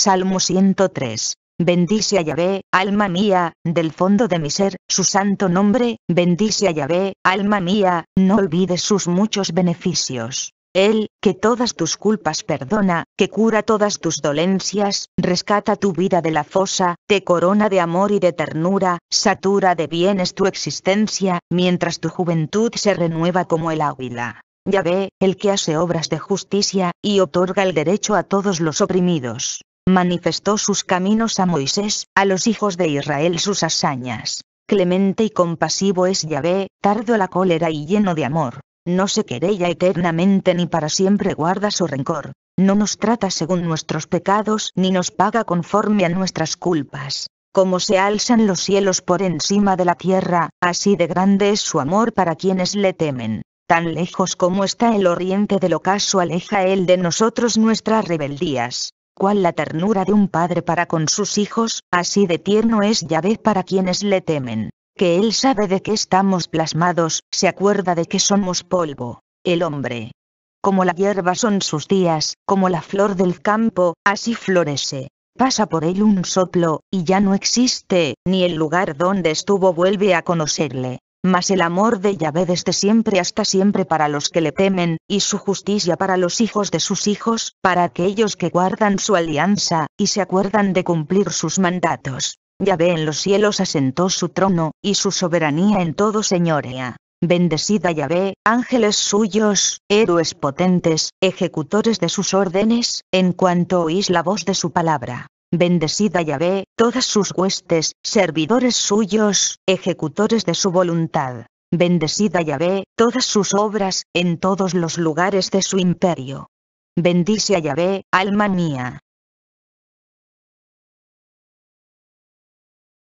Salmo 103. Bendice a Yahvé, alma mía, del fondo de mi ser, su santo nombre, bendice a Yahvé, alma mía, no olvides sus muchos beneficios. Él, que todas tus culpas perdona, que cura todas tus dolencias, rescata tu vida de la fosa, te corona de amor y de ternura, satura de bienes tu existencia, mientras tu juventud se renueva como el águila. Yahvé, el que hace obras de justicia, y otorga el derecho a todos los oprimidos manifestó sus caminos a Moisés, a los hijos de Israel sus hazañas. Clemente y compasivo es Yahvé, tardo la cólera y lleno de amor. No se querella eternamente ni para siempre guarda su rencor. No nos trata según nuestros pecados ni nos paga conforme a nuestras culpas. Como se alzan los cielos por encima de la tierra, así de grande es su amor para quienes le temen. Tan lejos como está el oriente del ocaso aleja él de nosotros nuestras rebeldías cual la ternura de un padre para con sus hijos, así de tierno es vez para quienes le temen. Que él sabe de qué estamos plasmados, se acuerda de que somos polvo. El hombre. Como la hierba son sus días, como la flor del campo, así florece. Pasa por él un soplo, y ya no existe, ni el lugar donde estuvo vuelve a conocerle. Mas el amor de Yahvé desde siempre hasta siempre para los que le temen, y su justicia para los hijos de sus hijos, para aquellos que guardan su alianza, y se acuerdan de cumplir sus mandatos. Yahvé en los cielos asentó su trono, y su soberanía en todo señorea. Bendecida Yahvé, ángeles suyos, héroes potentes, ejecutores de sus órdenes, en cuanto oís la voz de su palabra. Bendecida Yahvé, todas sus huestes, servidores suyos, ejecutores de su voluntad. Bendecida Yahvé, todas sus obras, en todos los lugares de su imperio. Bendice a Yahvé, alma mía,